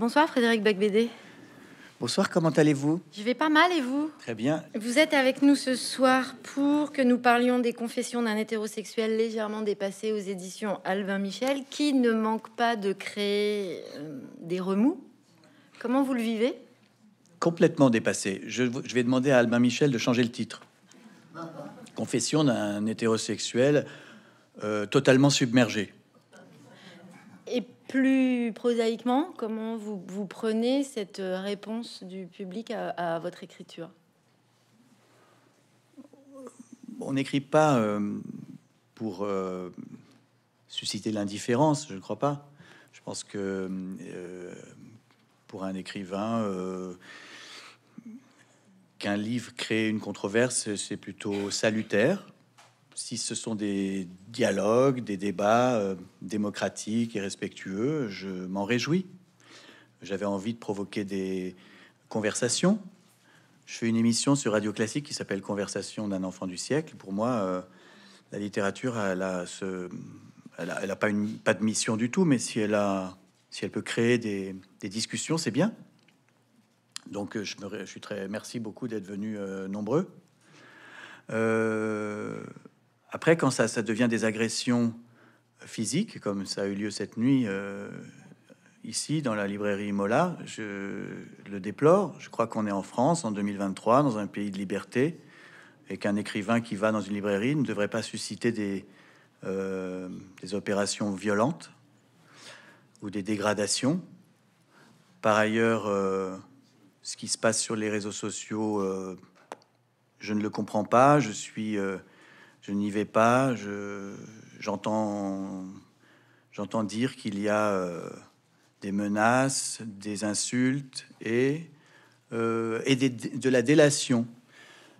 Bonsoir Frédéric Bagbédé. Bonsoir, comment allez-vous Je vais pas mal et vous Très bien. Vous êtes avec nous ce soir pour que nous parlions des confessions d'un hétérosexuel légèrement dépassé aux éditions Albin Michel, qui ne manque pas de créer euh, des remous. Comment vous le vivez Complètement dépassé. Je, vais demander à Albin Michel de changer le titre. Confession d'un hétérosexuel euh, totalement submergé. Plus prosaïquement, comment vous, prenez cette euh, réponse du public à, votre écriture On n'écrit pas euh, pour euh, susciter l'indifférence, je ne crois pas. Je pense que pour un écrivain, qu'un livre crée une controverse, c'est plutôt salutaire si ce sont des dialogues, des débats euh, démocratiques et respectueux, je m'en réjouis. J'avais envie de provoquer des conversations. Je fais une émission sur Radio Classique qui s'appelle Conversation d'un enfant du siècle. Pour moi, euh, la littérature, elle a, ce, elle pas, une, pas de mission du tout, mais si elle, a, si elle peut créer des, discussions, c'est bien. Donc, euh, je, me, suis très merci beaucoup d'être venus nombreux. Euh, après, quand ça, ça devient des agressions physiques, comme ça a eu lieu cette nuit euh, ici dans la librairie Mola, je le déplore. Je crois qu'on est en France en 2023, dans un pays de liberté, et qu'un écrivain qui va dans une librairie ne devrait pas susciter des, euh, des opérations violentes ou des dégradations. Par ailleurs, euh, ce qui se passe sur les réseaux sociaux, je ne le comprends pas. Je suis je n'y vais pas. J'entends j'entends dire qu'il y a euh, des menaces, des insultes et, euh, et de la délation.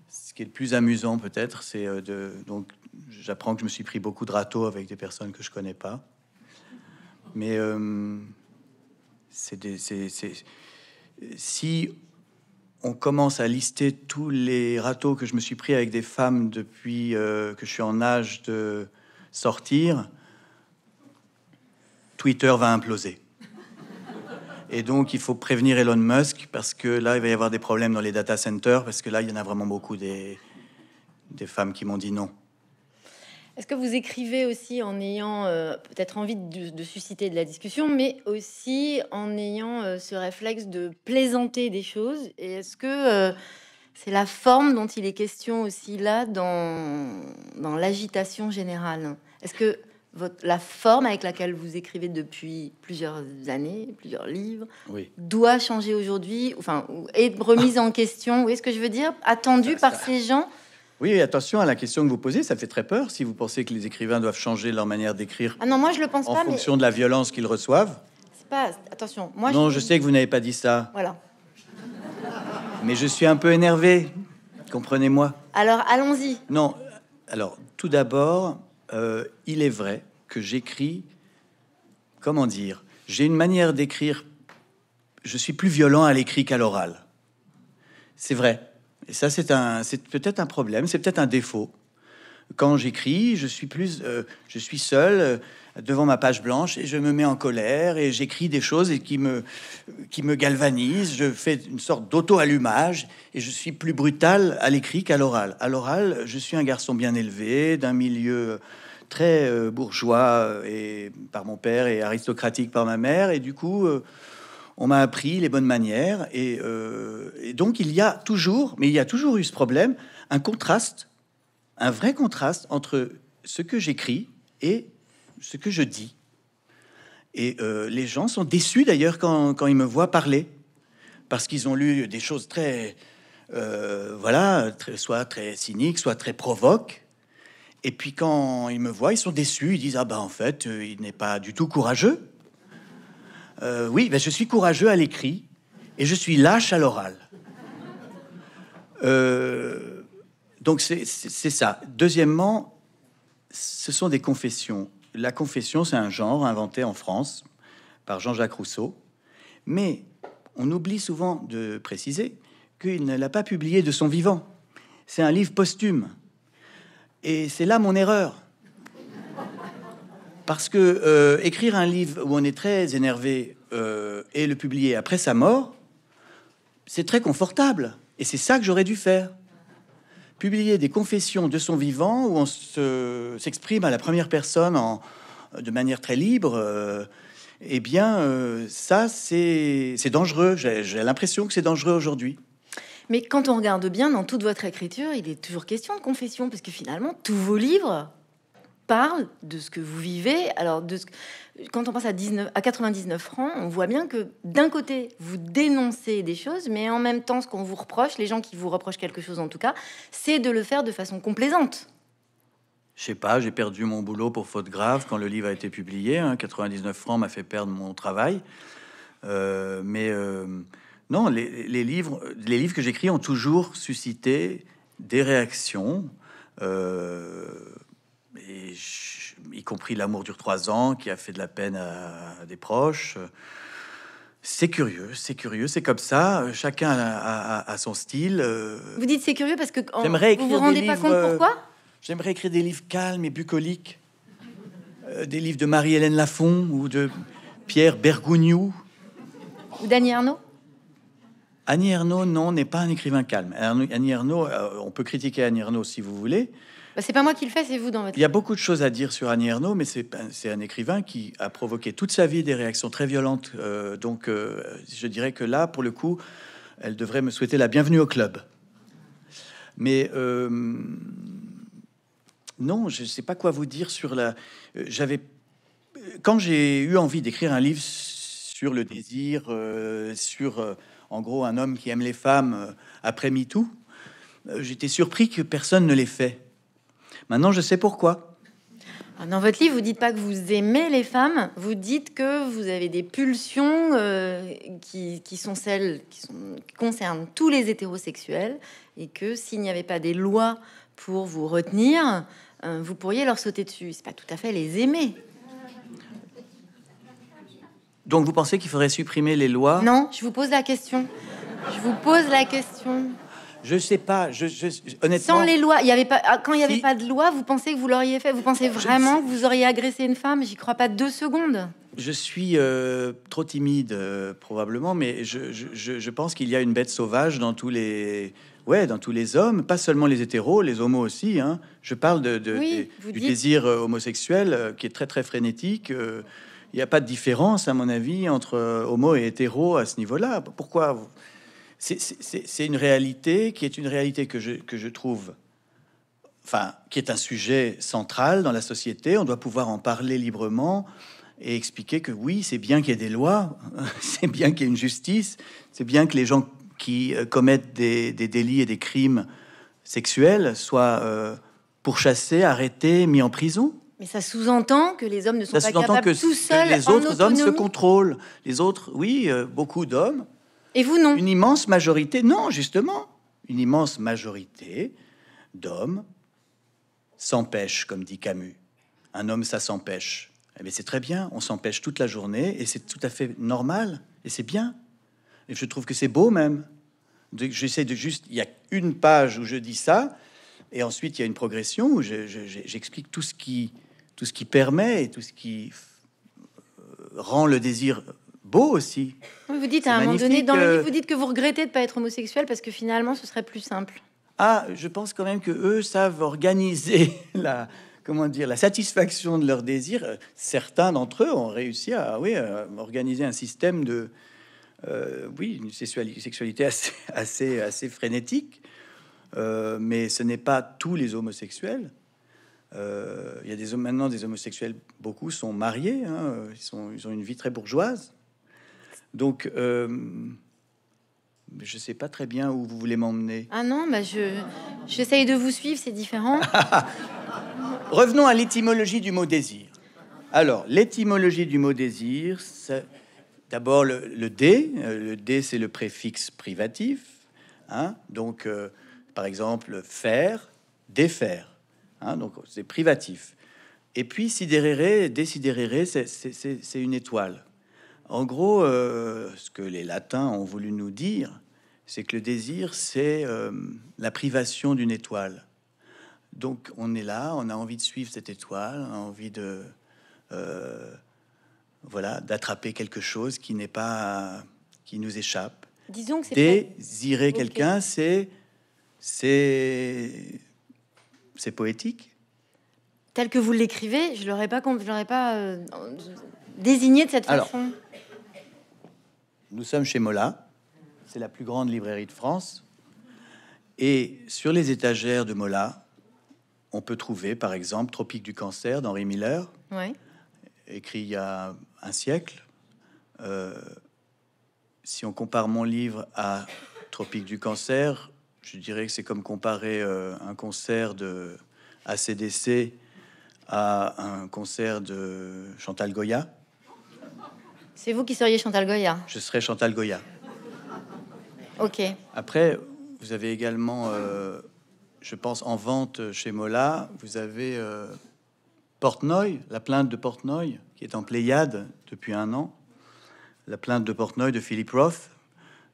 Ce qui est le plus amusant peut-être, c'est euh, de... Donc j'apprends que je me suis pris beaucoup de râteaux avec des personnes que je connais pas. Mais euh, c'est Si on commence à lister tous les râteaux que je me suis pris avec des femmes depuis euh, que je suis en âge de sortir, Twitter va imploser. Et donc, il faut prévenir Elon Musk parce que là, il va y avoir des problèmes dans les data centers parce que là, il y en a vraiment beaucoup des, des femmes qui m'ont dit non. Est-ce que vous écrivez aussi en ayant euh, peut-être envie de, susciter de la discussion, mais aussi en ayant euh, ce réflexe de plaisanter des choses Et est-ce que euh, c'est la forme dont il est question aussi là dans, dans l'agitation générale Est-ce que votre, la forme avec laquelle vous écrivez depuis plusieurs années, plusieurs livres, doit changer aujourd'hui, enfin, est remise en question, voyez ce que je veux dire, attendue bah, par ces gens oui, attention à la question que vous posez, ça fait très peur si vous pensez que les écrivains doivent changer leur manière d'écrire. Ah non, moi je le pense en pas. En fonction de la violence qu'ils reçoivent. C'est pas. Attention, moi. Non, je, sais que vous n'avez pas dit ça. Voilà. Mais je suis un peu énervé, comprenez-moi. Alors allons-y. Non, alors tout d'abord, euh, il est vrai que j'écris. Comment dire J'ai une manière d'écrire. Je suis plus violent à l'écrit qu'à l'oral. C'est vrai ça, c'est peut-être un problème, c'est peut-être un défaut. Quand j'écris, je suis plus, euh, je suis seul euh, devant ma page blanche et je me mets en colère et j'écris des choses qui me, qui me galvanisent. Je fais une sorte d'auto-allumage et je suis plus brutal à l'écrit qu'à l'oral. À l'oral, je suis un garçon bien élevé, d'un milieu euh, très bourgeois et par mon père et aristocratique par ma mère et du coup on m'a appris les bonnes manières. Euh, et, donc, il y a toujours, mais il y a toujours eu ce problème, un contraste, un vrai contraste entre ce que j'écris et ce que je dis. Et euh, les gens sont déçus d'ailleurs quand, ils me voient parler, parce qu'ils ont lu des choses très, euh, voilà, soit très cyniques, soit très provoques. Et puis quand ils me voient, ils sont déçus, ils disent ah ben en fait, il n'est pas du tout courageux. Euh, oui, ben je suis courageux à l'écrit et je suis lâche à l'oral. Euh, donc c'est ça. Deuxièmement, ce sont des confessions. La confession, c'est un genre inventé en France par Jean-Jacques Rousseau. Mais on oublie souvent de préciser qu'il ne l'a pas publié de son vivant. C'est un livre posthume. Et c'est là mon erreur. Parce que euh, écrire un livre où on est très énervé euh, et le publier après sa mort, c'est très confortable. Et c'est ça que j'aurais dû faire. Publier des confessions de son vivant où on s'exprime à la première personne en, de manière très libre, euh, eh bien, ça, c'est dangereux. J'ai l'impression que c'est dangereux aujourd'hui. Mais quand on regarde bien, dans toute votre écriture, il est toujours question de confession, parce que finalement, tous vos livres parle de ce que vous vivez. Alors, de ce... quand on pense à, 19... à 99 francs, on voit bien que d'un côté, vous dénoncez des choses, mais en même temps, ce qu'on vous reproche, les gens qui vous reprochent quelque chose en tout cas, c'est de le faire de façon complaisante. Je sais pas, j'ai perdu mon boulot pour faute grave quand le livre a été publié. 99 hein. francs m'a fait perdre mon travail. Euh, mais euh, non, les, livres, les livres que j'écris ont toujours suscité des réactions. Euh, et y compris l'amour dure trois ans, qui a fait de la peine à, des proches. C'est curieux, c'est curieux, c'est comme ça. Chacun a, son style. Euh. Vous dites c'est curieux parce que en, vous vous rendez pas compte euh, pourquoi J'aimerais écrire des livres calmes et bucoliques, euh, des livres de Marie-Hélène Lafont ou de Pierre Bergougnou. Ou d'Annie Arnaud Annie Arnaud, non, n'est pas un écrivain calme. Annie on peut critiquer Annie Arnaud si vous voulez, bah, c'est pas moi qui le fais, c'est vous dans votre. Il y a beaucoup de choses à dire sur Annie Ernaux, mais c'est un écrivain qui a provoqué toute sa vie des réactions très violentes. Euh, donc, euh, je dirais que là, pour le coup, elle devrait me souhaiter la bienvenue au club. Mais euh, non, je ne sais pas quoi vous dire sur la. J'avais quand j'ai eu envie d'écrire un livre sur le désir, sur en gros un homme qui aime les femmes après MeToo, j'étais surpris que personne ne l'ait fait. Maintenant, je sais pourquoi. Dans votre livre, vous dites pas que vous aimez les femmes, vous dites que vous avez des pulsions euh, qui, sont celles qui, concernent tous les hétérosexuels et que s'il n'y avait pas des lois pour vous retenir, euh, vous pourriez leur sauter dessus. C'est pas tout à fait les aimer. Donc vous pensez qu'il faudrait supprimer les lois Non, je vous pose la question. Je vous pose la question. Je sais pas. Je, honnêtement. Sans les lois, il y avait pas. Ah, quand il n'y avait pas de loi, vous pensez que vous l'auriez fait Vous pensez vraiment que vous auriez agressé une femme J'y crois pas deux secondes. Je suis euh, trop timide euh, probablement, mais je, je pense qu'il y a une bête sauvage dans tous les. Ouais, dans tous les hommes, pas seulement les hétéros, les homos aussi. Hein. Je parle de, du désir euh, homosexuel qui est très très frénétique. Il n'y a pas de différence, à mon avis, entre homo et hétéro à ce niveau-là. Pourquoi c'est une réalité qui est une réalité que je, trouve, enfin, qui est un sujet central dans la société. On doit pouvoir en parler librement et expliquer que oui, c'est bien qu'il y ait des lois, c'est bien qu'il y ait une justice, c'est bien que les gens qui euh, commettent des, délits et des crimes sexuels soient euh, pourchassés, arrêtés, mis en prison. Mais ça sous-entend que les hommes ne sont pas capables que tout seuls. Les autres hommes se contrôlent. Les autres, oui, euh, beaucoup d'hommes et vous, non Une immense majorité, non, justement, une immense majorité d'hommes s'empêchent, comme dit Camus. Un homme, ça s'empêche. Mais eh c'est très bien, on s'empêche toute la journée et c'est tout à fait normal et c'est bien. Et je trouve que c'est beau même. J'essaie de juste, il y a une page où je dis ça et ensuite il y a une progression où j'explique tout ce qui tout ce qui permet et tout ce qui euh, rend le désir beau aussi. vous dites à un moment donné, dans le euh, livre, vous dites que vous regrettez de ne pas être homosexuel parce que finalement, ce serait plus simple. Ah, je pense quand même que eux savent organiser la, comment dire, la satisfaction de leurs désirs. Euh, certains d'entre eux ont réussi à, oui, euh, organiser un système de, oui, une sexualité assez, assez, frénétique. mais ce n'est pas tous les homosexuels. Il y a des, maintenant des homosexuels, beaucoup sont mariés, hein, ils, sont, ils ont une vie très bourgeoise. Donc, euh, je ne sais pas très bien où vous voulez m'emmener. Ah non, bah, je, j'essaye de vous suivre, c'est différent. Revenons à l'étymologie du mot désir. Alors, l'étymologie du mot désir, c'est d'abord le, le, dé. Euh, le dé, c'est le préfixe privatif. Hein. Donc, euh, par exemple, faire, défaire. Hein. Donc, c'est privatif. Et puis, sidéréré, c'est, c'est une étoile. En gros, euh, ce que les Latins ont voulu nous dire, c'est que le désir, c'est euh, la privation d'une étoile. Donc on est là, on a envie de suivre cette étoile, on a envie de... Euh, voilà, d'attraper quelque chose qui n'est pas... qui nous échappe. Disons que Désirer quelqu'un, c'est... c'est... c'est poétique. Tel que vous l'écrivez, je l'aurais pas... Je l'aurais pas désigné de cette façon nous sommes chez Mola, c'est la plus grande librairie de France. Et sur les étagères de Mola, on peut trouver par exemple Tropique du cancer d'Henri Miller, écrit il y a un siècle. Euh, si on compare mon livre à Tropique du cancer, je dirais que c'est comme comparer euh, un concert de ACDC à un concert de Chantal Goya. C'est vous qui seriez Chantal Goya Je serais Chantal Goya. Ok. Après, vous avez également, euh, je pense, en vente chez Mola, vous avez euh, Portnoy, la plainte de Portnoy, qui est en Pléiade depuis un an. La plainte de Portnoy de Philip Roth,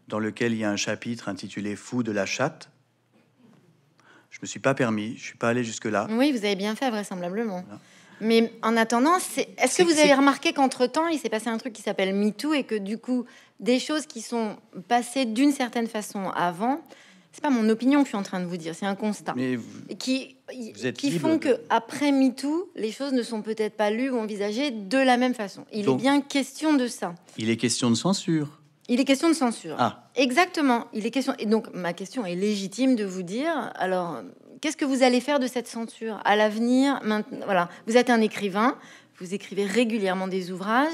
dans lequel il y a un chapitre intitulé Fou de la chatte. Je me suis pas permis, je suis pas allé jusque-là. Oui, vous avez bien fait, vraisemblablement. Mais en attendant, est-ce que vous avez remarqué qu'entre-temps, il s'est passé un truc qui s'appelle MeToo et que du coup, des choses qui sont passées d'une certaine façon avant, c'est pas mon opinion que je suis en train de vous dire, c'est un constat, qui, qui font que après MeToo, les choses ne sont peut-être pas lues ou envisagées de la même façon. Il est bien question de ça. Il est question de censure. Il est question de censure. Ah. Exactement. Il est question. Et donc ma question est légitime de vous dire. Alors qu'est-ce que vous allez faire de cette censure à l'avenir Voilà, vous êtes un écrivain, vous écrivez régulièrement des ouvrages.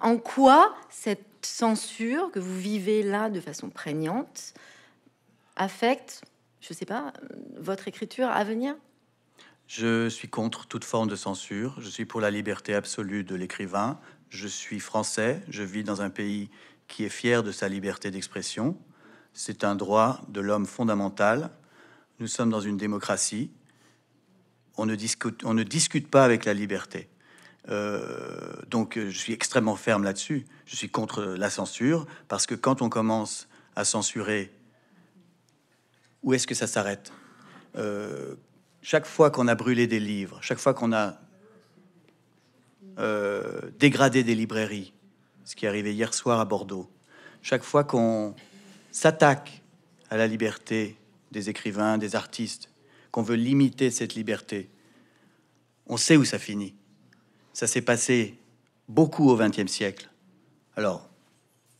En quoi cette censure que vous vivez là de façon prégnante affecte, je ne sais pas, votre écriture à venir Je suis contre toute forme de censure. Je suis pour la liberté absolue de l'écrivain. Je suis français. Je vis dans un pays qui est fier de sa liberté d'expression. C'est un droit de l'homme fondamental nous sommes dans une démocratie. On ne discute, on ne discute pas avec la liberté. Euh, donc euh, je suis extrêmement ferme là-dessus. Je suis contre la censure parce que quand on commence à censurer, où est-ce que ça s'arrête euh, Chaque fois qu'on a brûlé des livres, chaque fois qu'on a dégradé des librairies, ce qui est arrivé hier soir à Bordeaux, chaque fois qu'on s'attaque à la liberté des écrivains, des artistes, qu'on veut limiter cette liberté, on sait où ça finit. Ça s'est passé beaucoup au XXe siècle. Alors,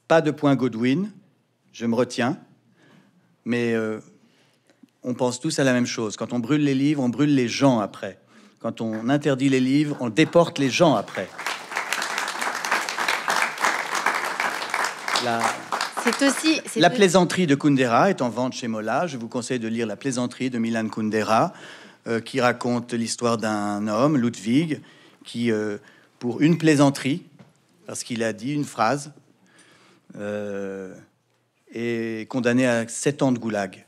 pas de point Godwin, je me retiens, mais euh, on pense tous à la même chose. Quand on brûle les livres, on brûle les gens après. Quand on interdit les livres, on déporte les gens après. C'est aussi. La plaisanterie de Kundera est en vente chez Mola. Je vous conseille de lire La plaisanterie de Milan Kundera, euh, qui raconte l'histoire d'un homme, Ludwig, qui, euh, pour une plaisanterie, parce qu'il a dit une phrase, euh, est condamné à 7 ans de goulag.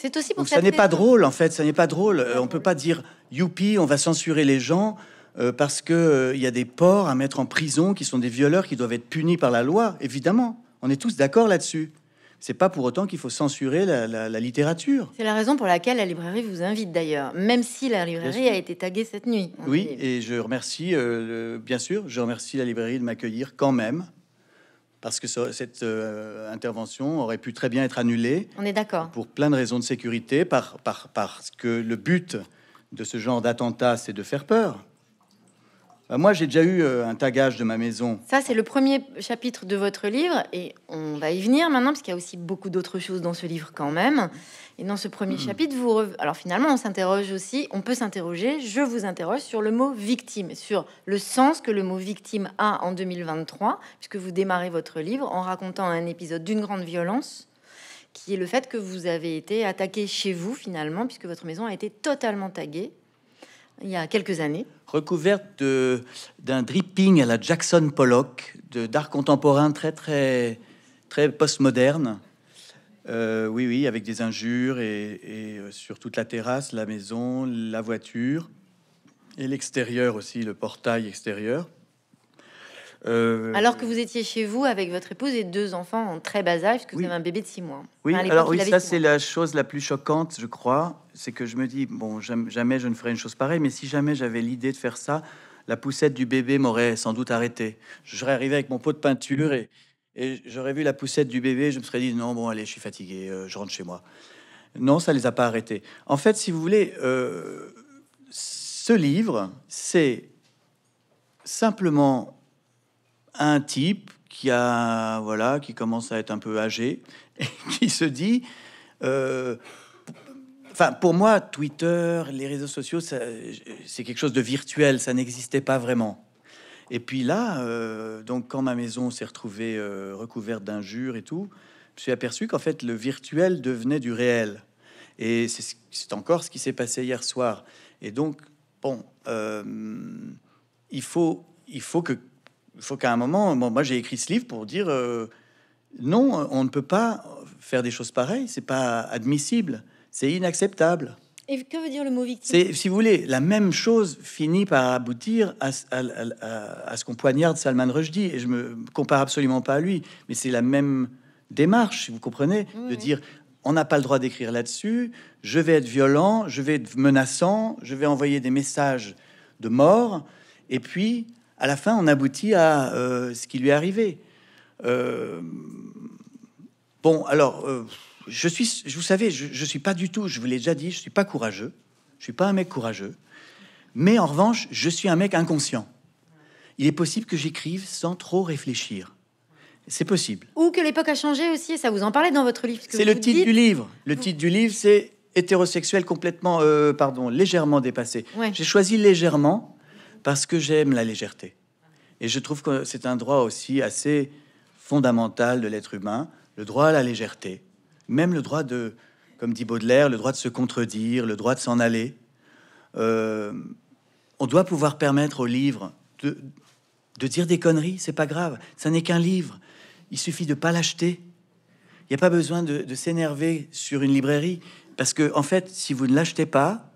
c'est aussi pour ça. n'est pas drôle, en fait. Ça n'est pas drôle. on peut pas dire youpi, on va censurer les gens. Euh, parce qu'il euh, y a des porcs à mettre en prison qui sont des violeurs qui doivent être punis par la loi, évidemment. On est tous d'accord là-dessus. C'est pas pour autant qu'il faut censurer la, littérature. C'est la raison pour laquelle la librairie vous invite d'ailleurs, même si la librairie a été taguée cette nuit. Oui, et je remercie, euh, bien sûr, je remercie la librairie de m'accueillir quand même, parce que cette intervention aurait pu très bien être annulée. On est d'accord. Pour plein de raisons de sécurité, parce que le but de ce genre d'attentat, c'est de faire peur. Euh, moi, j'ai déjà eu euh, un tagage de ma maison. Ça, c'est le premier chapitre de votre livre, et on va y venir maintenant, parce qu'il y a aussi beaucoup d'autres choses dans ce livre quand même. Et dans ce premier hmm. chapitre, vous... Alors finalement, on s'interroge aussi, on peut s'interroger, je vous interroge sur le mot victime, sur le sens que le mot victime a en 2023, puisque vous démarrez votre livre en racontant un épisode d'une grande violence, qui est le fait que vous avez été attaqué chez vous finalement, puisque votre maison a été totalement taguée il y a quelques années. Recouverte d'un dripping à la Jackson Pollock, d'art contemporain très, très, très postmoderne. Euh, oui, oui, avec des injures et, euh, sur toute la terrasse, la maison, la voiture et l'extérieur aussi, le portail extérieur. Euh, alors que vous étiez chez vous avec votre épouse et deux enfants en très bas âge, parce que vous avez un bébé de six mois. Oui, alors oui, ça c'est la chose la plus choquante, je crois c'est que je me dis, bon, jamais je ne ferai une chose pareille, mais si jamais j'avais l'idée de faire ça, la poussette du bébé m'aurait sans doute arrêté. J'aurais arrivé avec mon pot de peinture et, et j'aurais vu la poussette du bébé, je me serais dit, non, bon, allez, je suis fatigué, euh, je rentre chez moi. Non, ça les a pas arrêtés. En fait, si vous voulez, euh, ce livre, c'est simplement un type qui a voilà qui commence à être un peu âgé et qui se dit euh, Enfin, pour moi, Twitter, les réseaux sociaux, c'est quelque chose de virtuel. Ça n'existait pas vraiment. Et puis là, euh, donc quand ma maison s'est retrouvée euh, recouverte d'injures et tout, je me suis aperçu qu'en fait le virtuel devenait du réel. Et c'est encore ce qui s'est passé hier soir. Et donc, bon, euh, il faut, il faut que, faut qu'à un moment, moi j'ai écrit ce livre pour dire non, on ne peut pas faire des choses pareilles. C'est pas admissible. C'est inacceptable. Et que veut dire le mot victime Si vous voulez, la même chose finit par aboutir à, ce qu'on poignarde Salman Rushdie. Et je me compare absolument pas à lui, mais c'est la même démarche, si vous comprenez, de dire on n'a pas le droit d'écrire là-dessus, je vais être violent, je vais être menaçant, je vais envoyer des messages de mort, et puis à la fin on aboutit à euh, ce qui lui est arrivé. Euh, bon, alors. Euh, je suis, je vous savez, je, je suis pas du tout, je vous l'ai déjà dit, je suis pas courageux, je suis pas un mec courageux, mais en revanche, je suis un mec inconscient. Il est possible que j'écrive sans trop réfléchir. C'est possible. Ou que l'époque a changé aussi, ça vous en parlait dans votre livre. C'est le titre du livre. Le titre du livre, c'est hétérosexuel complètement, euh, pardon, légèrement dépassé. J'ai choisi légèrement parce que j'aime la légèreté. Et je trouve que c'est un droit aussi assez fondamental de l'être humain, le droit à la légèreté même le droit de, comme dit Baudelaire, le droit de se contredire, le droit de s'en aller. Euh, on doit pouvoir permettre au livre de, de dire des conneries, c'est pas grave, ça n'est qu'un livre. Il suffit de pas l'acheter. Il n'y a pas besoin de, s'énerver sur une librairie parce que, en fait, si vous ne l'achetez pas,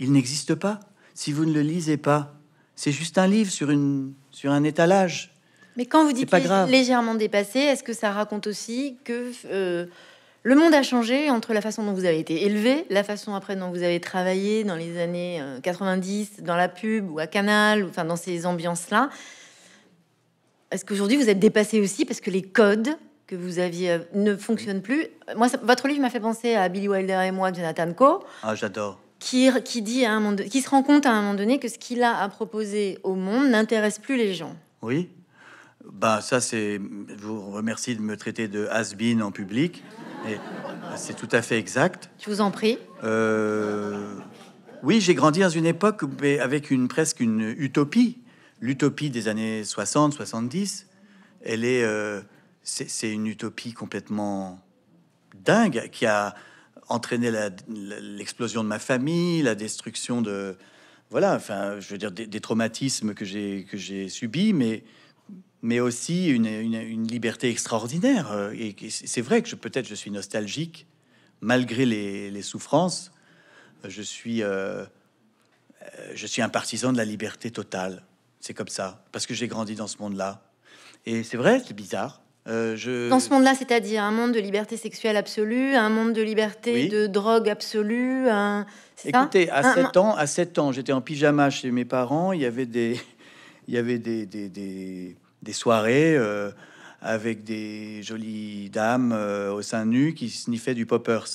il n'existe pas. Si vous ne le lisez pas, c'est juste un livre sur, une, sur un étalage. Mais quand vous dites pas légèrement dépassé, est-ce que ça raconte aussi que euh, le monde a changé entre la façon dont vous avez été élevé, la façon après dont vous avez travaillé dans les années 90, euh, dans la pub ou à Canal, ou, enfin dans ces ambiances-là. Est-ce qu'aujourd'hui vous êtes dépassé aussi parce que les codes que vous aviez euh, ne fonctionnent plus Moi, votre livre m'a fait penser à Billy Wilder et moi Jonathan Coe. Ah, j'adore. Qui, dit à un monde qui se rend compte à un moment donné que ce qu'il a à proposer au monde n'intéresse plus les gens. Oui. Bah ça c'est. Je vous remercie de me traiter de has-been en public. Bah, c'est tout à fait exact. Je vous en prie. Euh, oui, j'ai grandi dans une époque avec une presque une utopie. L'utopie des années 60, 70, elle est, euh, c'est une utopie complètement dingue qui a entraîné l'explosion de ma famille, la destruction de, voilà, enfin, je veux dire des, traumatismes que j'ai que j'ai subis, mais mais aussi une, une, liberté extraordinaire. Euh, et c'est vrai que je peut-être je suis nostalgique malgré les, les souffrances. Euh, je suis, euh, je suis un partisan de la liberté totale. C'est comme ça parce que j'ai grandi dans ce monde-là. Et c'est vrai, c'est bizarre. je... Dans ce monde-là, c'est-à-dire un monde de liberté sexuelle absolue, un monde de liberté de drogue absolue. Écoutez, à, à 7 ans, j'étais en pyjama chez mes parents, il y avait des, il y avait des, des, des, soirées euh, avec des jolies dames euh, au sein nu qui sniffaient du poppers.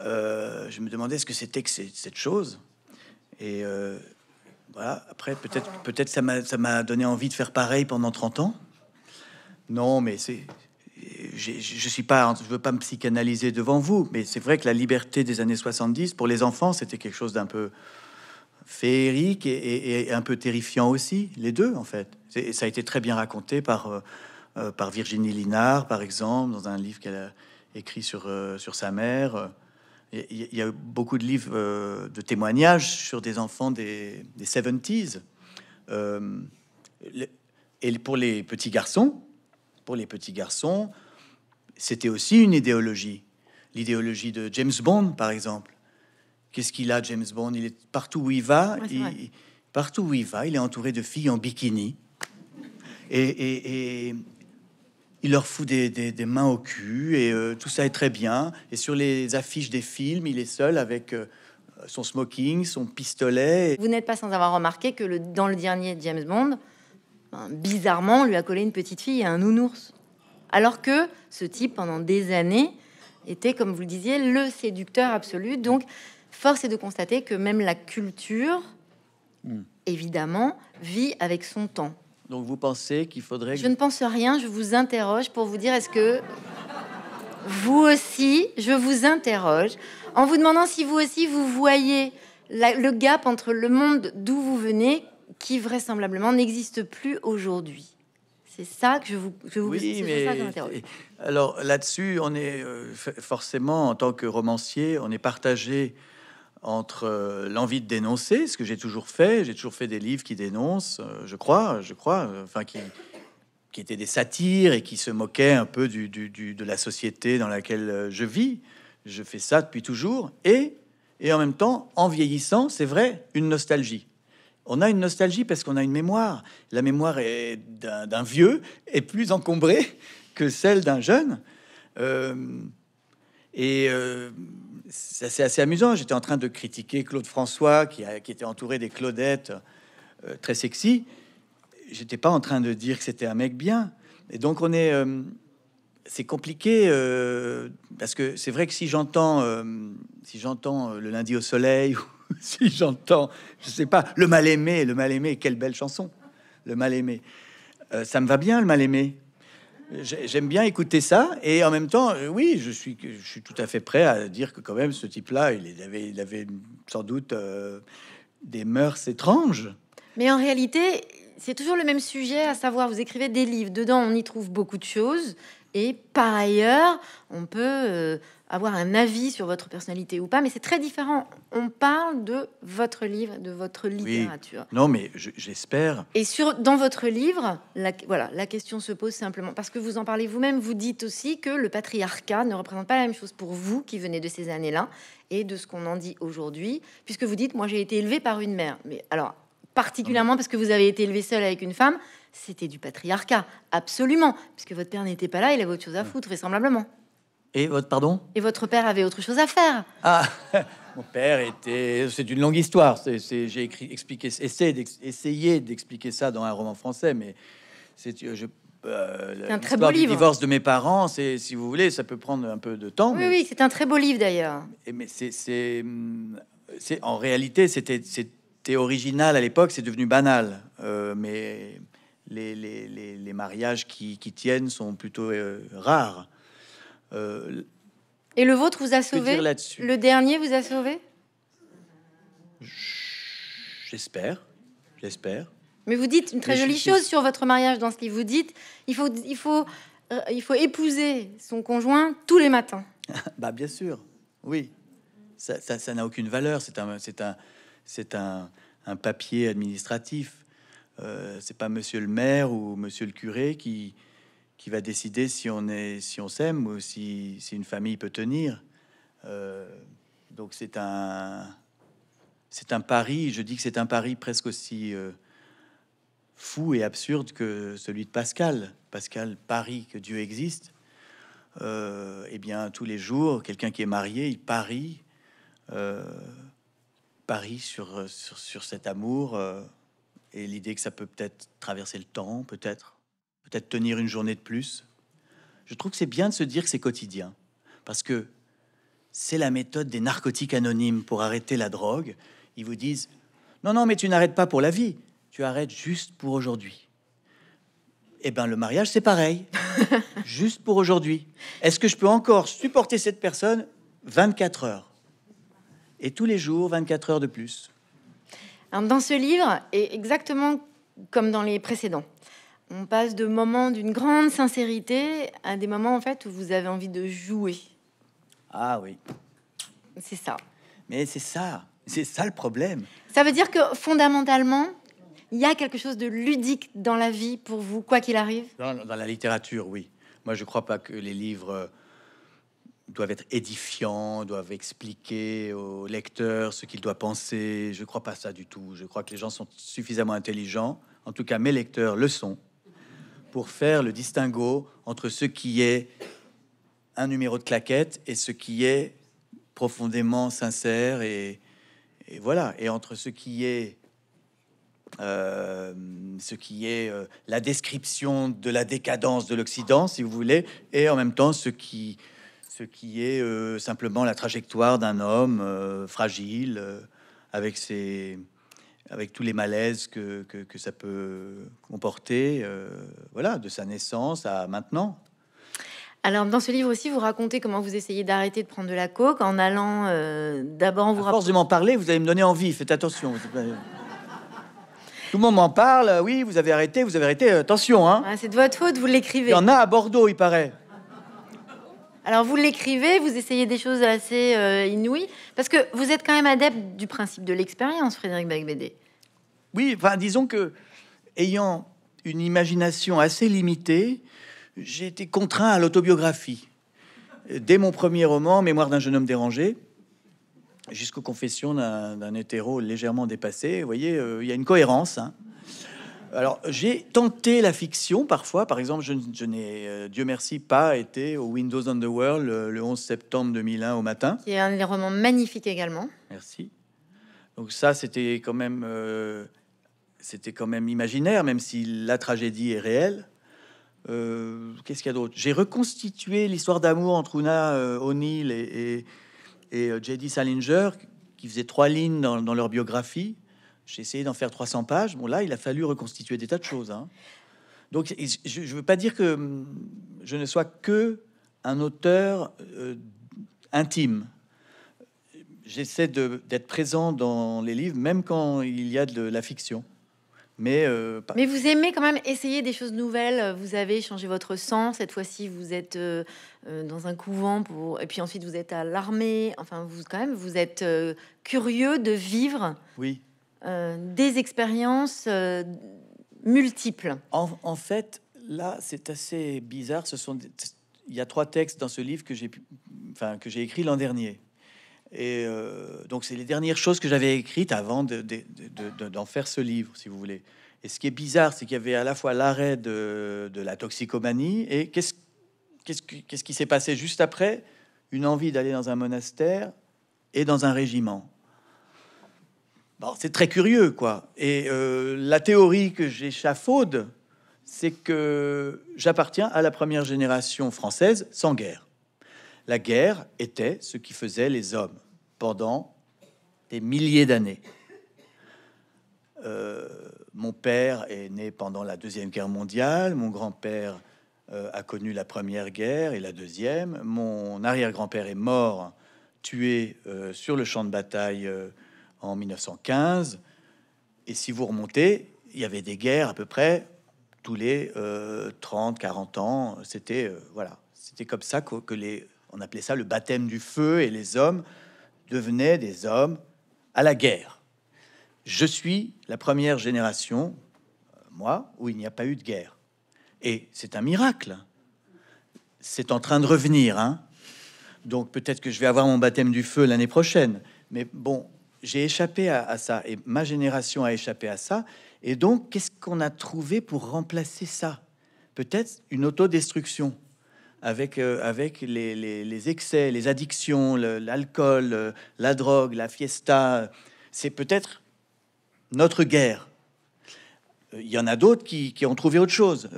Euh, je me demandais ce que c'était que cette chose. Et voilà, après, peut-être peut-être ça m'a donné envie de faire pareil pendant 30 ans. Non, mais c'est je suis pas, je veux pas me psychanalyser devant vous, mais c'est vrai que la liberté des années 70 pour les enfants, c'était quelque chose d'un peu féerique et, un peu terrifiant aussi, les deux en fait. Et ça a été très bien raconté par, euh, euh, par Virginie Linard, par exemple, dans un livre qu'elle a écrit sur, euh, sur sa mère. Il y a beaucoup de livres de témoignages sur des enfants des, des 70s. et pour les petits garçons, pour les petits garçons, c'était aussi une idéologie. L'idéologie de James Bond, par exemple. Qu'est-ce qu'il a, James Bond Il est partout où il va. partout où il va, il est entouré de filles en bikini. Et, il leur fout des, mains au cul. Et euh, tout ça est très bien. Et sur les affiches des films, il est seul avec euh, son smoking, son pistolet. Vous n'êtes pas sans avoir remarqué que le, dans le dernier James Bond, ben, bizarrement, on lui a collé une petite fille et un nounours. Alors que ce type, pendant des années, était, comme vous le disiez, le séducteur absolu. Donc, force est de constater que même la culture, hmm. évidemment, vit avec son temps. Donc vous pensez qu'il faudrait... Je ne pense rien, je vous interroge pour vous dire est-ce que vous aussi, je vous interroge en vous demandant si vous aussi vous voyez le gap entre le monde d'où vous venez qui vraisemblablement n'existe plus aujourd'hui. C'est ça que je vous, je vous oui, mais alors là-dessus, on est euh, forcément en tant que romancier, on est partagé entre euh, l'envie de dénoncer, ce que j'ai toujours fait, j'ai toujours fait des livres qui dénoncent, euh, je crois, je crois, euh, enfin qui, étaient des satires et qui se moquaient un peu du, de la société dans laquelle je vis. Je fais ça depuis toujours et, et en même temps, en vieillissant, c'est vrai, une nostalgie. On a une nostalgie parce qu'on a une mémoire. La mémoire d'un vieux est plus encombrée que celle d'un jeune. et c'est assez, amusant. J'étais en train de critiquer Claude François, qui, était entouré des Claudettes euh, très sexy. J'étais pas en train de dire que c'était un mec bien. Et donc, on est. Euh, c'est compliqué euh, parce que c'est vrai que si j'entends, si j'entends le lundi au soleil ou si j'entends, je sais pas, le mal aimé, le mal aimé, quelle belle chanson, le mal aimé, ça me va bien, le mal aimé. J'aime bien écouter ça et en même temps, euh, oui, je suis, tout à fait prêt à dire que quand même ce type-là, il avait, sans doute euh, des mœurs étranges. Mais en réalité, c'est toujours le même sujet, à savoir, vous écrivez des livres, dedans on y trouve beaucoup de choses, et par ailleurs, on peut euh, avoir un avis sur votre personnalité ou pas, mais c'est très différent. On parle de votre livre, de votre littérature. Oui. Non, mais j'espère. Et sur, dans votre livre, la, voilà, la question se pose simplement parce que vous en parlez vous-même. Vous dites aussi que le patriarcat ne représente pas la même chose pour vous qui venez de ces années-là et de ce qu'on en dit aujourd'hui, puisque vous dites, moi, j'ai été élevé par une mère. Mais alors particulièrement ah parce que vous avez été élevé seul avec une femme c'était du patriarcat, absolument, puisque votre père n'était pas là, il avait autre chose à foutre, vraisemblablement. Et votre pardon Et votre père avait autre chose à faire. Ah, mon père était. C'est une longue histoire. j'ai écrit, expliqué, essayé, d'expliquer ça dans un roman français, mais c'est, euh, euh, un très beau livre. divorce de mes parents, c'est, si vous voulez, ça peut prendre un peu de temps. Oui, oui, c'est un très beau livre d'ailleurs. mais hum, c'est, en réalité, c'était, c'était original à l'époque, c'est devenu banal. Euh, mais les, mariages qui, tiennent sont plutôt euh, rares. Euh, Et le vôtre vous a sauvé Le dernier vous a sauvé J'espère, j'espère. Mais vous dites une très jolie chose sur votre mariage dans ce qu'il Vous dites, il faut, il faut, euh, il faut épouser son conjoint tous les matins. bah bien sûr, oui. Ça n'a aucune valeur. C'est c'est c'est un papier administratif. Euh, c'est pas monsieur le maire ou monsieur le curé qui, va décider si on est si on s'aime ou si, si, une famille peut tenir. Euh, donc c'est un c'est un pari. Je dis que c'est un pari presque aussi euh, fou et absurde que celui de Pascal. Pascal parie que Dieu existe. eh bien, tous les jours, quelqu'un qui est marié, il parie, parie sur, sur cet amour et l'idée que ça peut peut-être traverser le temps, peut-être, peut-être tenir une journée de plus. Je trouve que c'est bien de se dire que c'est quotidien, parce que c'est la méthode des narcotiques anonymes pour arrêter la drogue. Ils vous disent non, non, mais tu n'arrêtes pas pour la vie, tu arrêtes juste pour aujourd'hui. Eh bien, le mariage, c'est pareil, juste pour aujourd'hui. Est-ce que je peux encore supporter cette personne 24 heures Et tous les jours, 24 heures de plus. Hein, dans ce livre, et exactement comme dans les précédents, on passe de moments d'une grande sincérité à des moments en fait où vous avez envie de jouer. Ah oui. C'est ça. Mais c'est ça, c'est ça le problème. Ça veut dire que fondamentalement, il y a quelque chose de ludique dans la vie pour vous, quoi qu'il arrive. Dans, la littérature, oui. Moi, je crois pas que les livres euh, doivent être édifiants, doivent expliquer aux lecteurs ce qu'il doit penser. Je ne crois pas ça du tout. Je crois que les gens sont suffisamment intelligents, en tout cas mes lecteurs le sont, pour faire le distinguo entre ce qui est un numéro de claquette et ce qui est profondément sincère et, voilà, et entre ce qui est euh, ce qui est euh, la description de la décadence de l'Occident, si vous voulez, et en même temps ce qui ce qui est euh, simplement la trajectoire d'un homme euh, fragile, euh, avec, ses, avec tous les malaises que, que, ça peut comporter, voilà, de sa naissance à maintenant. Alors, dans ce livre aussi, vous racontez comment vous essayez d'arrêter de prendre de la coke en allant d'abord vous. À force de m'en parler, vous allez me donner envie. Faites attention. Tout le monde m'en parle. Oui, vous avez arrêté, vous avez arrêté. Attention, hein. Ah, c'est de votre faute, vous l'écrivez. Il y en a à Bordeaux, il paraît. Alors vous l'écrivez, vous essayez des choses assez euh, inouïes, parce que vous êtes quand même adepte du principe de l'expérience, Frédéric Bagbédé. Oui, enfin disons que, ayant une imagination assez limitée, j'ai été contraint à l'autobiographie. Dès mon premier roman, Mémoire d'un jeune homme dérangé, jusqu'aux confessions d'un hétéro légèrement dépassé, vous voyez, euh, il y a une cohérence. Hein. Alors, j'ai tenté la fiction parfois. Par exemple, je, n'ai, euh, Dieu merci, pas été au Windows the euh, le, le 11 septembre 2001 au matin. C'est un des romans magnifiques également. Merci. Donc ça, c'était quand même, euh, c'était quand même imaginaire, même si la tragédie est réelle. Qu'est-ce qu'il y a d'autre J'ai reconstitué l'histoire d'amour entre Una O'Neill et, et, J.D. Salinger, qui faisait trois lignes dans leur biographie. J'ai essayé d'en faire 300 pages. Bon, là, il a fallu reconstituer des tas de choses. Hein. Donc, je ne veux pas dire que hum, je ne sois que un auteur euh, intime. J'essaie d'être présent dans les livres, même quand il y a de la fiction. Mais, euh, Mais vous aimez quand même essayer des choses nouvelles. Vous avez changé votre sang. Cette fois-ci, vous êtes euh, dans un couvent pour... et puis ensuite vous êtes à l'armée. Enfin, vous quand même, vous êtes curieux de vivre. Oui euh, des expériences euh, multiples. En, fait, là, c'est assez bizarre. Ce sont il y a trois textes dans ce livre que j'ai enfin, que j'ai écrit l'an dernier. Et euh, donc, c'est les dernières choses que j'avais écrites avant d'en faire ce livre, si vous voulez. Et ce qui est bizarre, c'est qu'il y avait à la fois l'arrêt de, la toxicomanie et qu'est-ce quest qui s'est passé juste après Une envie d'aller dans un monastère et dans un régiment c'est très curieux, quoi. Et euh, la théorie que j'échafaude, c'est que j'appartiens à la première génération française sans guerre. La guerre était ce qui faisait les hommes pendant des milliers d'années. Euh, mon père est né pendant la Deuxième Guerre mondiale, mon grand-père euh, a connu la Première Guerre et la Deuxième, mon arrière-grand-père est mort, tué sur le champ de bataille en 1915. Et si vous remontez, il y avait des guerres à peu près tous les 30, euh, 40 ans. C'était euh, voilà, c'était comme ça que, les on appelait ça le baptême du feu et les hommes devenaient des hommes à la guerre. Je suis la première génération, moi, où il n'y a pas eu de guerre. Et c'est un miracle. C'est en train de revenir. Hein Donc peut-être que je vais avoir mon baptême du feu l'année prochaine. Mais bon, j'ai échappé à, ça et ma génération a échappé à ça. Et donc, qu'est-ce qu'on a trouvé pour remplacer ça Peut-être une autodestruction avec, euh, avec les, excès, les addictions, l'alcool, euh, la drogue, la fiesta. C'est peut-être notre guerre. Euh, il y en a d'autres qui, ont trouvé autre chose.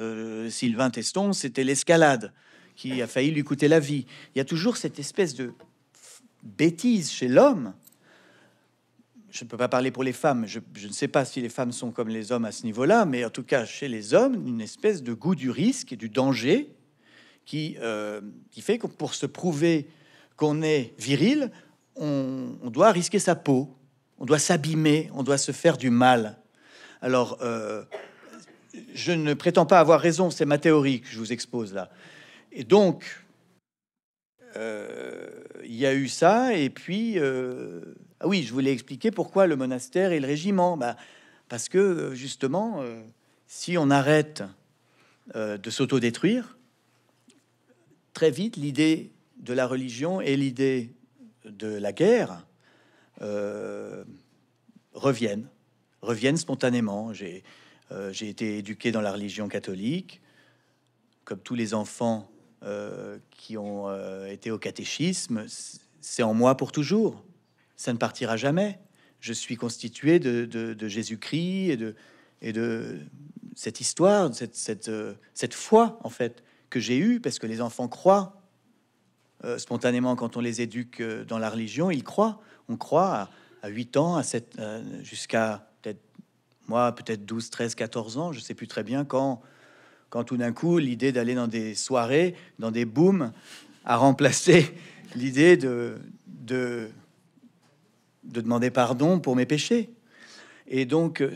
Sylvain Teston, c'était l'escalade qui a failli lui coûter la vie. Il y a toujours cette espèce de bêtise chez l'homme je ne peux pas parler pour les femmes, je, ne sais pas si les femmes sont comme les hommes à ce niveau-là, mais en tout cas chez les hommes, une espèce de goût du risque et du danger qui, euh, qui fait que pour se prouver qu'on est viril, on, doit risquer sa peau, on doit s'abîmer, on doit se faire du mal. Alors, euh, je ne prétends pas avoir raison, c'est ma théorie que je vous expose là. Et donc, euh, il y a eu ça, et puis ah oui, je voulais expliquer pourquoi le monastère et le régiment. Bah, parce que euh, justement, euh, si on arrête euh, de s'autodétruire, très vite, l'idée de la religion et l'idée de la guerre reviennent, reviennent spontanément. J'ai été éduqué dans la religion catholique, comme tous les enfants qui ont été au catéchisme. C'est en moi pour toujours ça ne partira jamais. Je suis constitué de, Jésus-Christ et de, et de cette histoire, de cette, euh, cette, foi, en fait, que j'ai eue, parce que les enfants croient euh, spontanément quand on les éduque euh, dans la religion, ils croient. On croit à, 8 ans, à jusqu'à peut-être moi, peut-être 12, 13, 14 ans, je sais plus très bien quand, quand tout d'un coup l'idée d'aller dans des soirées, dans des booms, a remplacé l'idée de, de, de demander pardon pour mes péchés. Et donc, euh,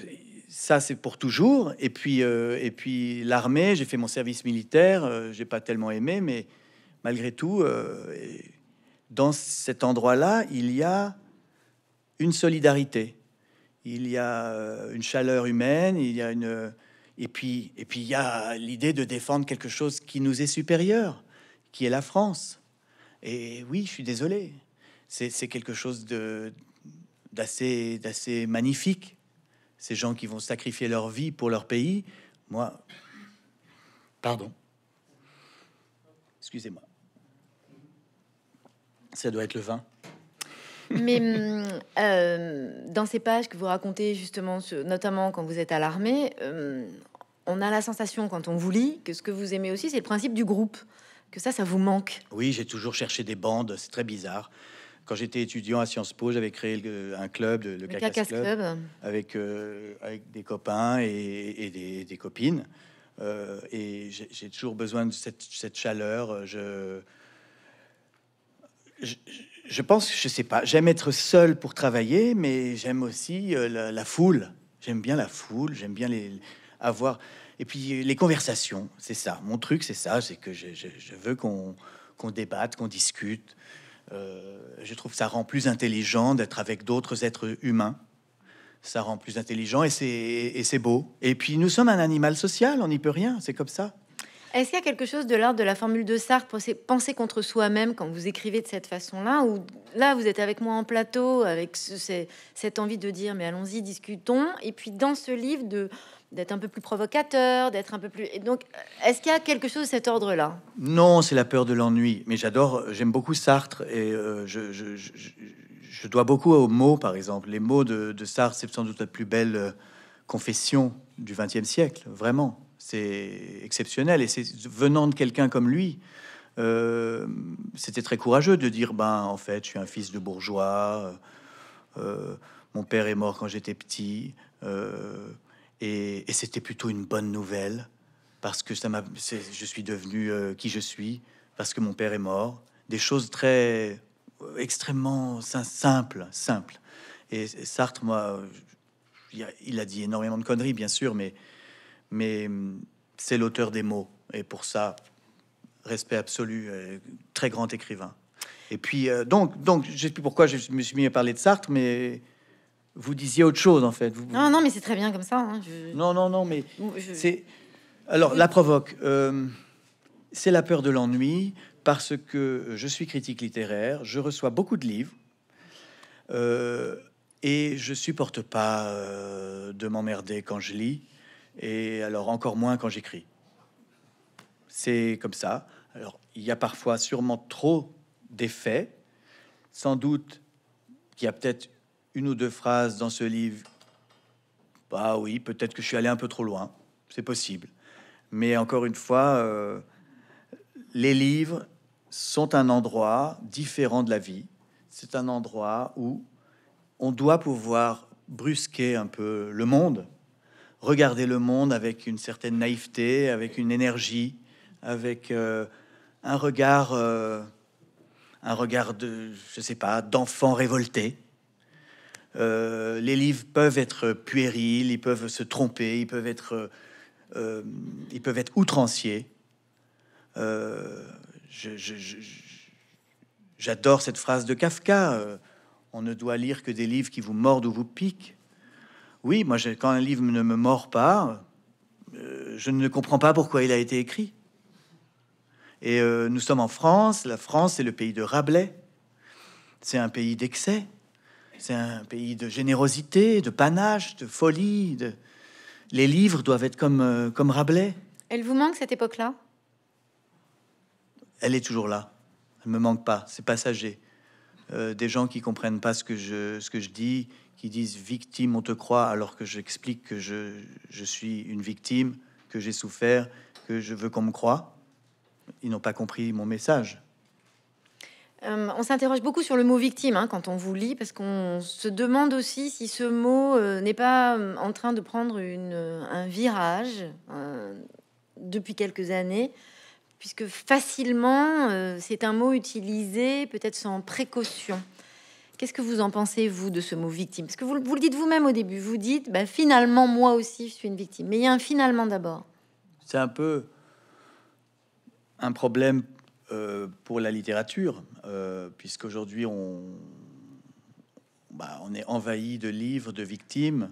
ça, c'est pour toujours. Et puis, euh, et puis l'armée, j'ai fait mon service militaire, euh, j'ai pas tellement aimé, mais malgré tout, dans cet endroit-là, il y a une solidarité, il y a une chaleur humaine, il y a une. Et puis, et puis il y a l'idée de défendre quelque chose qui nous est supérieur, qui est la France. Et oui, je suis désolé. C'est quelque chose de, d'assez magnifique. Ces gens qui vont sacrifier leur vie pour leur pays. Moi, pardon. Excusez-moi. Ça doit être le vin. Mais hum, euh, dans ces pages que vous racontez justement, notamment quand vous êtes à l'armée, hum, on a la sensation quand on vous lit que ce que vous aimez aussi, c'est le principe du groupe, que ça, ça vous manque. Oui, j'ai toujours cherché des bandes, c'est très bizarre. Quand j'étais étudiant à Sciences Po, j'avais créé un club, le, le, Club, Avec, euh, avec des copains et, des, copines. Euh, et j'ai toujours besoin de cette, chaleur. Je, je, je, pense, je sais pas, j'aime être seul pour travailler, mais j'aime aussi euh, la, foule. J'aime bien la foule, j'aime bien les, avoir. Et puis les conversations, c'est ça. Mon truc, c'est ça, c'est que je, veux qu'on débatte, qu'on discute. Euh, je trouve que ça rend plus intelligent d'être avec d'autres êtres humains ça rend plus intelligent et c'est beau. Et puis nous sommes un animal social, on n'y peut rien, c'est comme ça. Est-ce qu'il y a quelque chose de l'ordre de la formule de Sartre, penser contre soi-même quand vous écrivez de cette façon-là, ou là vous êtes avec moi en plateau avec cette envie de dire mais allons-y, discutons, et puis dans ce livre de d'être un peu plus provocateur, d'être un peu plus. Et donc, est-ce qu'il y a quelque chose de cet ordre-là Non, c'est la peur de l'ennui. Mais j'adore, j'aime beaucoup Sartre et euh, je, dois beaucoup aux mots, par exemple. Les mots de, de Sartre, c'est sans doute la plus belle euh, confession du XXe siècle, vraiment. C'est exceptionnel. Et c'est venant de quelqu'un comme lui, euh, c'était très courageux de dire ben en fait je suis un fils de bourgeois euh, euh, mon père est mort quand j'étais petit et, c'était plutôt une bonne nouvelle parce que ça m'a je suis devenu qui je suis parce que mon père est mort des choses très extrêmement simples simples et Sartre moi il a dit énormément de conneries bien sûr mais mais hum, c'est l'auteur des mots. Et pour ça, respect absolu, euh, très grand écrivain. Et puis, euh, donc, donc, je sais plus pourquoi je me suis mis à parler de Sartre, mais vous disiez autre chose en fait. Vous, non, non, mais c'est très bien comme ça. Hein, non, non, non, mais c'est. Alors, la provoque, euh, c'est la peur de l'ennui parce que je suis critique littéraire, je reçois beaucoup de livres et je supporte pas de m'emmerder quand je lis et alors encore moins quand j'écris. C'est comme ça. Alors il y a parfois sûrement trop d'effets, sans doute qu'il y a peut-être une ou deux phrases dans ce livre. Bah oui, peut-être que je suis allé un peu trop loin, c'est possible. Mais encore une fois, euh, les livres sont un endroit différent de la vie. C'est un endroit où on doit pouvoir brusquer un peu le monde, regarder le monde avec une certaine naïveté, avec une énergie, avec euh, un regard, euh, un regard de, je sais pas, d'enfant révolté. Euh, les livres peuvent être puérils, ils peuvent se tromper, ils peuvent être, ils peuvent être outranciers. J'adore cette phrase de Kafka on ne doit lire que des livres qui vous mordent ou vous piquent oui, moi, quand un livre ne me mord pas, euh, je ne comprends pas pourquoi il a été écrit. Et euh, nous sommes en France, la France c'est le pays de Rabelais, c'est un pays d'excès, c'est un pays de générosité, de panache, de folie. Les livres doivent être comme, euh, comme Rabelais. Elle vous manque cette époque-là Elle est toujours là. Elle me manque pas. C'est passager. des gens qui comprennent pas ce que ce que je dis, ils disent victime, on te croit, alors que j'explique que je, je, suis une victime, que j'ai souffert, que je veux qu'on me croie. Ils n'ont pas compris mon message. Euh, on s'interroge beaucoup sur le mot victime hein, quand on vous lit, parce qu'on se demande aussi si ce mot euh, n'est pas euh, en train de prendre un virage depuis quelques années puisque facilement, c'est un mot utilisé peut-être sans précaution. Qu'est-ce que vous en pensez, vous, de ce mot victime Parce que vous, vous le dites vous-même au début, vous dites, Ben finalement, moi aussi, je suis une victime. Mais il y a un finalement d'abord. C'est un peu un problème euh, pour la littérature, euh, puisqu'aujourd'hui, on, bah, on est envahi de livres de victimes,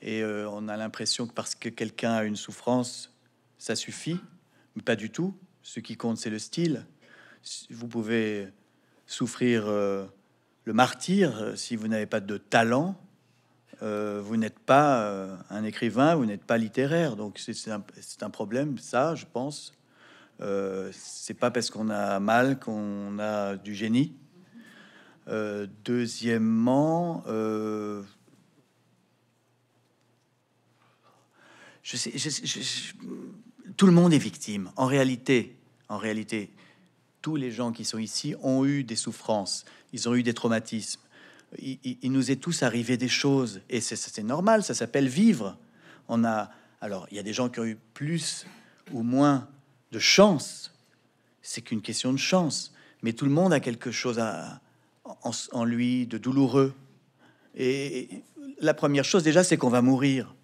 et euh, on a l'impression que parce que quelqu'un a une souffrance, ça suffit, mais pas du tout. Ce qui compte, c'est le style. Vous pouvez souffrir euh, le martyr, euh, si vous n'avez pas de talent, euh, vous n'êtes pas euh, un écrivain, vous n'êtes pas littéraire. Donc c'est un, problème, ça, je pense. c'est pas parce qu'on a mal qu'on a du génie. deuxièmement, je sais, tout le monde est victime. En réalité, en réalité, tous les gens qui sont ici ont eu des souffrances, ils ont eu des traumatismes. Il, nous est tous arrivé des choses et c'est normal, ça s'appelle vivre. On a alors il y a des gens qui ont eu plus ou moins de chance. C'est qu'une question de chance, mais tout le monde a quelque chose en, lui de douloureux. Et la première chose déjà, c'est qu'on va mourir.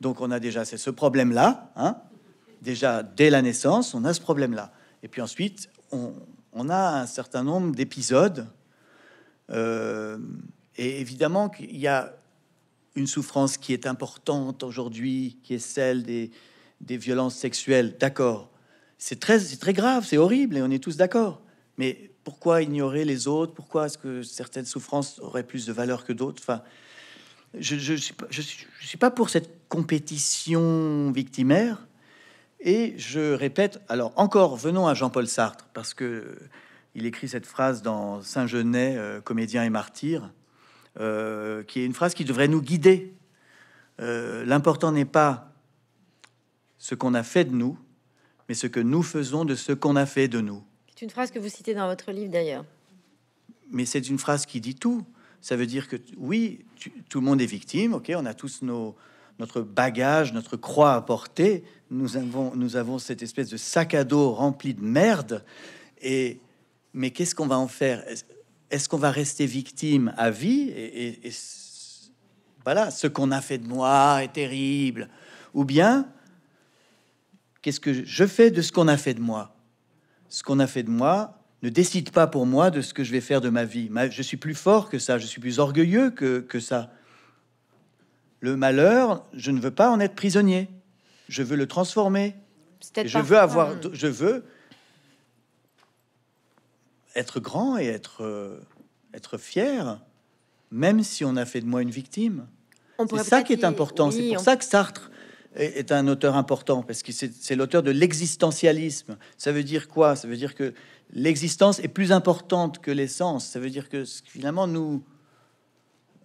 Donc on a déjà c'est ce problème-là, hein. déjà dès la naissance, on a ce problème-là. Et puis ensuite, on, a un certain nombre d'épisodes. Euh, et évidemment qu'il y a une souffrance qui est importante aujourd'hui, qui est celle des, violences sexuelles. D'accord. C'est très, grave, c'est horrible, et on est tous d'accord. Mais pourquoi ignorer les autres Pourquoi est-ce que certaines souffrances auraient plus de valeur que d'autres enfin, Je ne je suis pas pour cette compétition victimaire. Et je répète, alors encore, venons à Jean-Paul Sartre, parce que il écrit cette phrase dans Saint-Genet, euh, comédien et martyr, euh, qui est une phrase qui devrait nous guider. Euh, l'important n'est pas ce qu'on a fait de nous, mais ce que nous faisons de ce qu'on a fait de nous. C'est une phrase que vous citez dans votre livre d'ailleurs. Mais c'est une phrase qui dit tout. Ça veut dire que oui, tout le monde est victime. on a tous notre bagage, notre croix à porter, nous avons, nous avons cette espèce de sac à dos rempli de merde. Et, mais qu'est-ce qu'on va en faire Est-ce qu'on va rester victime à vie et, voilà, ce qu'on a fait de moi est terrible. Ou bien, qu'est-ce que je fais de ce qu'on a fait de moi Ce qu'on a fait de moi ne décide pas pour moi de ce que je vais faire de ma vie. Je suis plus fort que ça, je suis plus orgueilleux que ça. Le malheur, je ne veux pas en être prisonnier je veux le transformer. Je veux avoir, hein. je veux être grand et être, euh, être fier, même si on a fait de moi une victime. C'est ça qui est important. c'est pour ça que Sartre est, un auteur important, parce que c'est l'auteur de l'existentialisme. Ça veut dire quoi Ça veut dire que l'existence est plus importante que l'essence. Ça veut dire que finalement, nous,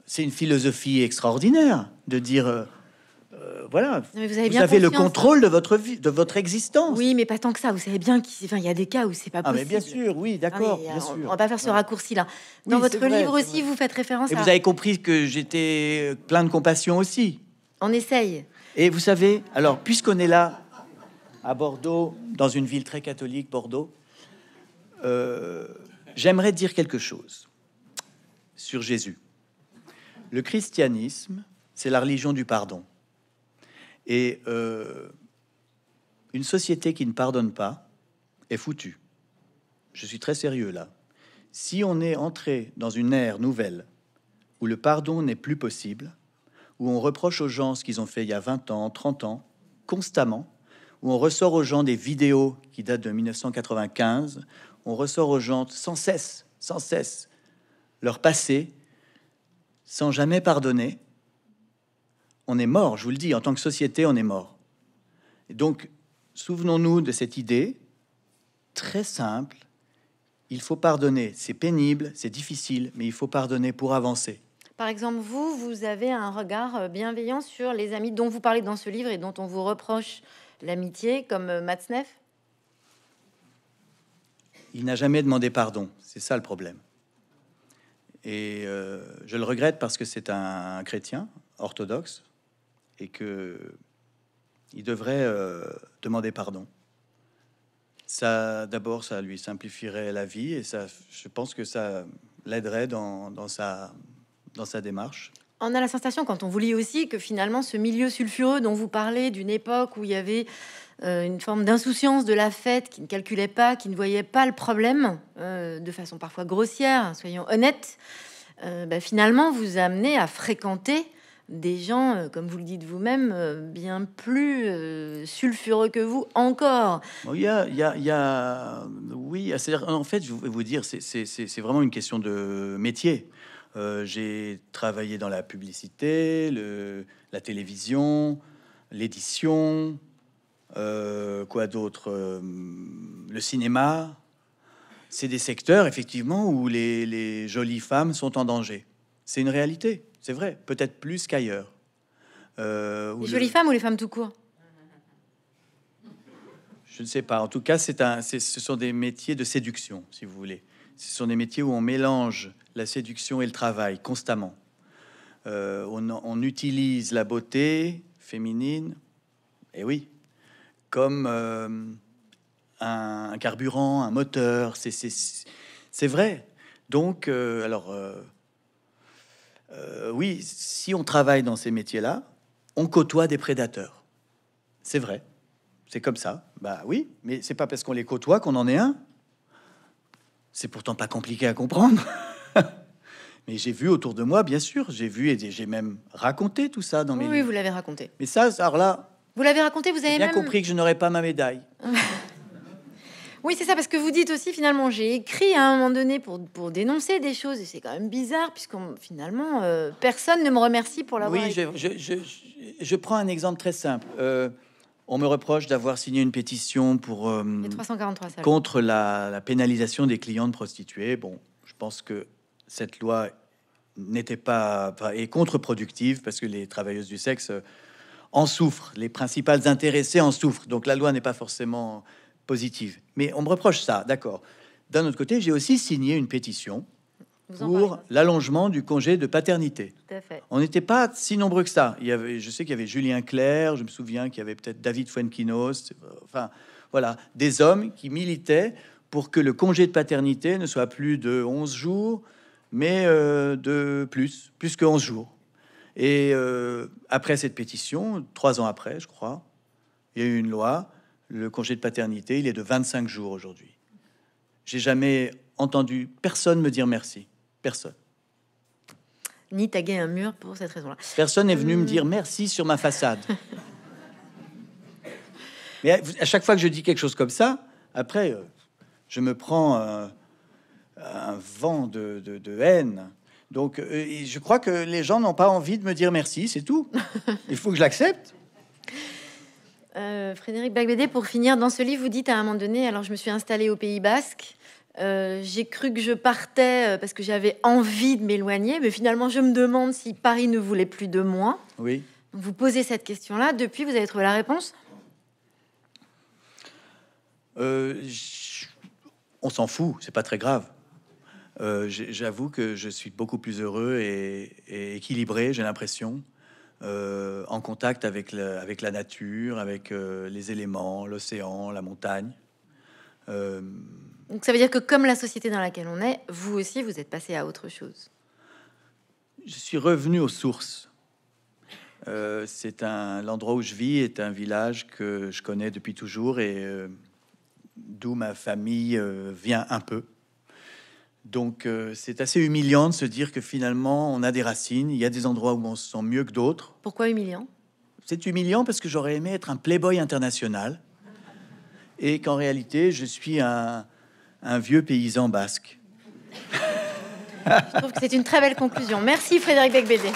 c'est une philosophie extraordinaire de dire. Euh, euh, voilà. vous avez, le contrôle de votre vie, de votre existence. Oui, mais pas tant que ça. Vous savez bien qu'il y a des cas où c'est pas ah, possible. Ah, bien sûr, oui, d'accord. on, euh, on, va pas faire ce raccourci-là. Dans votre livre aussi, vous faites référence. Et vous avez compris que j'étais euh, plein de compassion aussi. On essaye. Et vous savez, alors puisqu'on est là à Bordeaux, dans une ville très catholique, Bordeaux, j'aimerais dire quelque chose sur Jésus. Le christianisme, c'est la religion du pardon. Et euh, une société qui ne pardonne pas est foutue. Je suis très sérieux là. Si on est entré dans une ère nouvelle où le pardon n'est plus possible, où on reproche aux gens ce qu'ils ont fait il y a 20 ans, 30 ans, constamment, où on ressort aux gens des vidéos qui datent de 1995, on ressort aux gens sans cesse, sans cesse, leur passé, sans jamais pardonner, on est mort, je vous le dis, en tant que société, on est mort. donc, souvenons-nous de cette idée très simple. Il faut pardonner. C'est pénible, c'est difficile, mais il faut pardonner pour avancer. Par exemple, vous, vous avez un regard euh, bienveillant sur les amis dont vous parlez dans ce livre et dont on vous reproche l'amitié, comme euh, Matzneff Il n'a jamais demandé pardon. C'est ça le problème. Et euh, je le regrette parce que c'est un chrétien orthodoxe, et que il devrait euh, demander pardon. Ça, d'abord, ça lui simplifierait la vie et ça, je pense que ça l'aiderait dans, dans, sa, dans sa démarche. On a la sensation, quand on vous lit aussi, que finalement, ce milieu sulfureux dont vous parlez, d'une époque où il y avait euh, une forme d'insouciance de la fête, qui ne calculait pas, qui ne voyait pas le problème, euh, de façon parfois grossière, soyons honnêtes, bah, finalement, vous amenez à fréquenter des gens, euh, comme vous le dites vous-même, euh, bien plus euh, sulfureux que vous encore. Il il y a, oui, ah, en fait, je vais vous dire, c'est vraiment une question de métier. J'ai travaillé dans la publicité, la télévision, l'édition, quoi d'autre, le cinéma. C'est des secteurs, effectivement, où les jolies femmes sont en danger. C'est une réalité. C'est vrai, peut-être plus qu'ailleurs. Euh, les jolies femmes ou les femmes tout court Je ne sais pas. En tout cas, c'est un, ce sont des métiers de séduction, si vous voulez. Ce sont des métiers où on mélange la séduction et le travail constamment. Euh, on, utilise la beauté féminine, et eh oui, comme euh, un, un, carburant, un moteur. C'est vrai. Donc, alors euh, oui, si on travaille dans ces métiers-là, on côtoie des prédateurs. C'est vrai. C'est comme ça. Bah oui, mais c'est pas parce qu'on les côtoie qu'on en est un. C'est pourtant pas compliqué à comprendre. mais j'ai vu autour de moi, bien sûr, j'ai vu et j'ai même raconté tout ça dans mes. Oui, vous l'avez raconté. Mais ça, alors là. Vous l'avez raconté, vous avez bien compris que je n'aurais pas ma médaille. Oui, c'est ça, parce que vous dites aussi finalement, j'ai écrit à un moment donné pour, dénoncer des choses, et c'est quand même bizarre, puisque finalement, euh, personne ne me remercie pour l'avoir. Oui, je, prends un exemple très simple. Euh, on me reproche d'avoir signé une pétition pour euh, contre la, pénalisation des clients de prostituées. Bon, je pense que cette loi n'était pas et contre-productive parce que les travailleuses du sexe en souffrent, les principales intéressées en souffrent. Donc la loi n'est pas forcément mais on me reproche ça, d'accord. D'un autre côté, j'ai aussi signé une pétition pour l'allongement du congé de paternité. On n'était pas si nombreux que ça. Il y avait, je sais qu'il y avait Julien Clerc, je me souviens qu'il y avait peut-être David Fuenquinos, enfin voilà, des hommes qui militaient pour que le congé de paternité ne soit plus de 11 jours, mais euh, de plus, plus que 11 jours. Et euh, après cette pétition, trois ans après, je crois, il y a eu une loi le congé de paternité, il est de 25 jours aujourd'hui. J'ai jamais entendu personne me dire merci. Personne. Ni taguer un mur pour cette raison-là. Personne n'est venu me euh. dire merci sur ma façade. Mais à, chaque fois que je dis quelque chose comme ça, après, euh, je me prends euh, un, vent de, haine. Donc, je crois que les gens n'ont pas envie de me dire merci, c'est tout. Il faut que je l'accepte. Euh, Frédéric Bagbédé, pour finir, dans ce livre, vous dites à un moment donné, alors je me suis installé au Pays Basque, euh, j'ai cru que je partais euh, parce que j'avais envie de m'éloigner, mais finalement, je me demande si Paris ne voulait plus de moi. Oui. Vous posez cette question-là. Depuis, vous avez trouvé la réponse On s'en fout, c'est pas très grave. J'avoue que je suis beaucoup plus heureux et équilibré, j'ai l'impression. Euh, en contact avec, avec la nature, avec euh, les éléments, l'océan, la montagne. Euh, Donc ça veut dire que comme la société dans laquelle on est, vous aussi, vous êtes passé à autre chose. Je suis revenu aux sources. c'est un l'endroit où je vis est un village que je connais depuis toujours et d'où ma famille vient un peu. Donc euh, c'est assez humiliant de se dire que finalement on a des racines, il y a des endroits où on se sent mieux que d'autres. Pourquoi humiliant C'est humiliant parce que j'aurais aimé être un playboy international et qu'en réalité je suis un, un vieux paysan basque. je trouve que c'est une très belle conclusion. Merci Frédéric Becbédé.